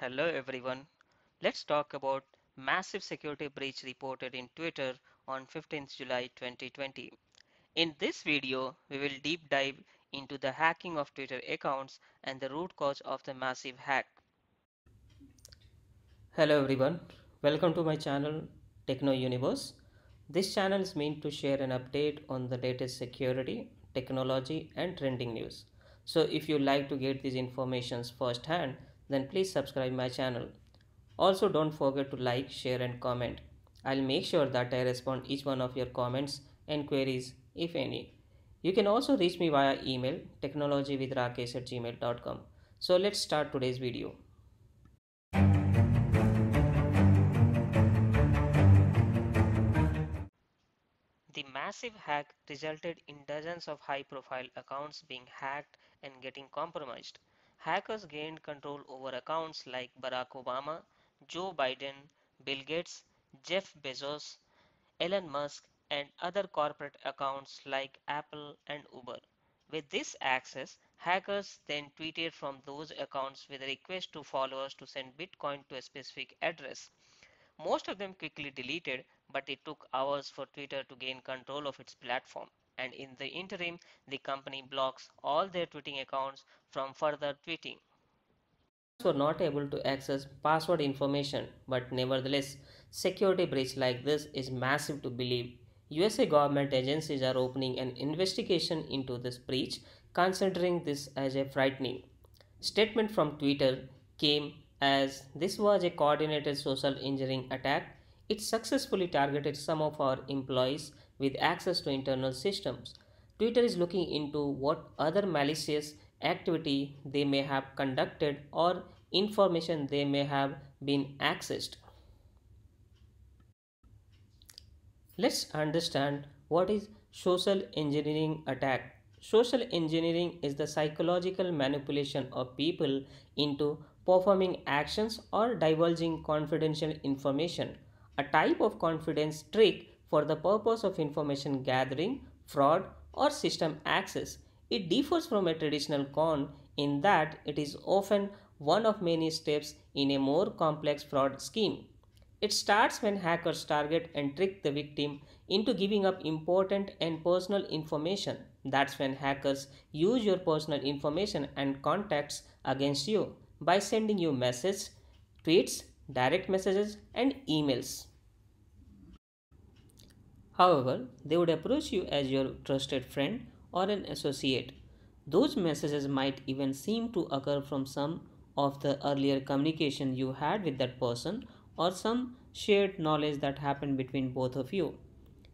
Hello everyone. Let's talk about massive security breach reported in Twitter on 15th July 2020. In this video, we will deep dive into the hacking of Twitter accounts and the root cause of the massive hack. Hello everyone. Welcome to my channel Techno Universe. This channel is meant to share an update on the latest security, technology and trending news. So if you like to get these informations firsthand, then please subscribe my channel. Also don't forget to like, share and comment. I'll make sure that I respond each one of your comments and queries if any. You can also reach me via email technologywithrakesh at gmail.com. So let's start today's video. The massive hack resulted in dozens of high profile accounts being hacked and getting compromised hackers gained control over accounts like Barack Obama, Joe Biden, Bill Gates, Jeff Bezos, Elon Musk, and other corporate accounts like Apple and Uber. With this access, hackers then tweeted from those accounts with a request to followers to send Bitcoin to a specific address. Most of them quickly deleted, but it took hours for Twitter to gain control of its platform and in the interim, the company blocks all their tweeting accounts from further tweeting. Were not able to access password information, but nevertheless, security breach like this is massive to believe. USA government agencies are opening an investigation into this breach, considering this as a frightening statement from Twitter came as this was a coordinated social engineering attack. It successfully targeted some of our employees with access to internal systems. Twitter is looking into what other malicious activity they may have conducted or information they may have been accessed. Let's understand what is social engineering attack. Social engineering is the psychological manipulation of people into performing actions or divulging confidential information. A type of confidence trick for the purpose of information gathering, fraud, or system access. It differs from a traditional con in that it is often one of many steps in a more complex fraud scheme. It starts when hackers target and trick the victim into giving up important and personal information. That's when hackers use your personal information and contacts against you by sending you messages, tweets, direct messages, and emails. However, they would approach you as your trusted friend or an associate. Those messages might even seem to occur from some of the earlier communication you had with that person or some shared knowledge that happened between both of you.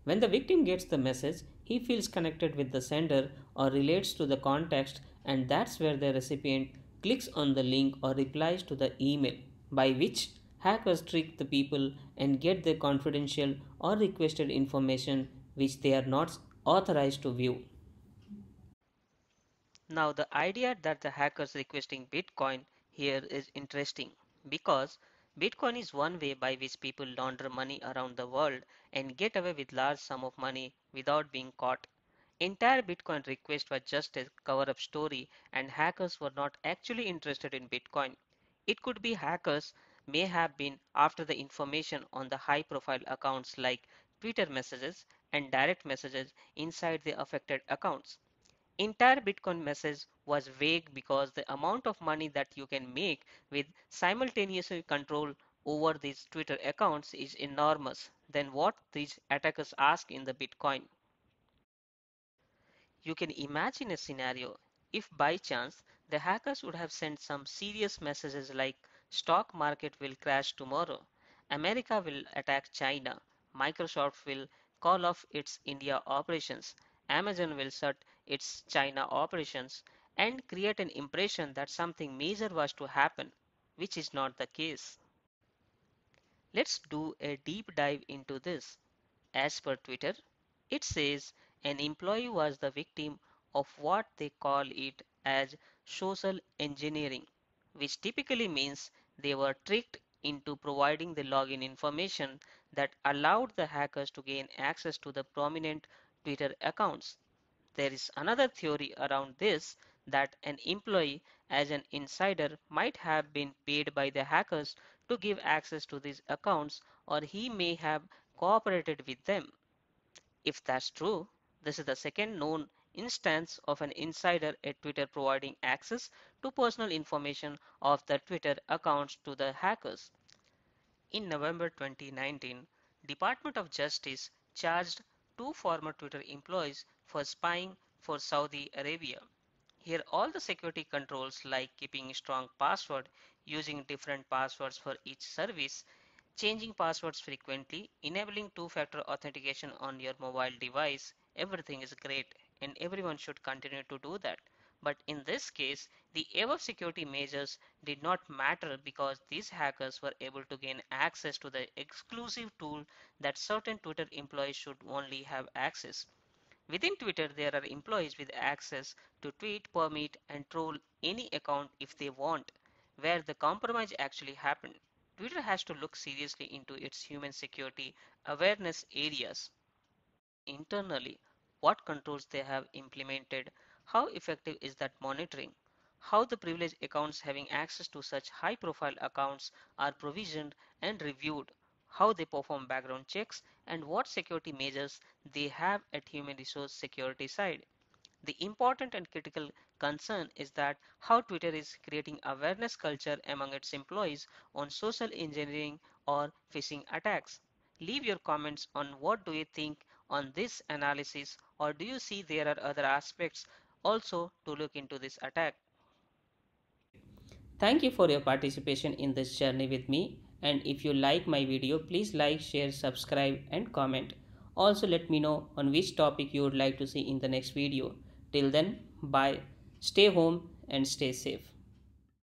When the victim gets the message, he feels connected with the sender or relates to the context, and that's where the recipient clicks on the link or replies to the email, by which hackers trick the people and get their confidential or requested information which they are not authorized to view. Now, the idea that the hackers requesting Bitcoin here is interesting because Bitcoin is one way by which people launder money around the world and get away with large sum of money without being caught. Entire Bitcoin request was just a cover up story and hackers were not actually interested in Bitcoin. It could be hackers may have been after the information on the high profile accounts like Twitter messages and direct messages inside the affected accounts. Entire Bitcoin message was vague because the amount of money that you can make with simultaneous control over these Twitter accounts is enormous than what these attackers ask in the Bitcoin. You can imagine a scenario if by chance the hackers would have sent some serious messages like Stock market will crash tomorrow. America will attack China. Microsoft will call off its India operations. Amazon will shut its China operations and create an impression that something major was to happen, which is not the case. Let's do a deep dive into this. As per Twitter, it says an employee was the victim of what they call it as social engineering, which typically means they were tricked into providing the login information that allowed the hackers to gain access to the prominent Twitter accounts. There is another theory around this that an employee as an insider might have been paid by the hackers to give access to these accounts or he may have cooperated with them. If that's true, this is the second known instance of an insider at Twitter providing access to personal information of the Twitter accounts to the hackers. In November 2019, Department of Justice charged two former Twitter employees for spying for Saudi Arabia. Here all the security controls like keeping strong password, using different passwords for each service, changing passwords frequently, enabling two-factor authentication on your mobile device, everything is great and everyone should continue to do that. But in this case, the above security measures did not matter because these hackers were able to gain access to the exclusive tool that certain Twitter employees should only have access. Within Twitter, there are employees with access to tweet, permit, and troll any account if they want, where the compromise actually happened. Twitter has to look seriously into its human security awareness areas internally what controls they have implemented, how effective is that monitoring, how the privileged accounts having access to such high profile accounts are provisioned and reviewed, how they perform background checks and what security measures they have at human resource security side. The important and critical concern is that how Twitter is creating awareness culture among its employees on social engineering or phishing attacks. Leave your comments on what do you think on this analysis or do you see there are other aspects also to look into this attack? Thank you for your participation in this journey with me and if you like my video please like, share, subscribe and comment. Also let me know on which topic you would like to see in the next video. Till then bye, stay home and stay safe.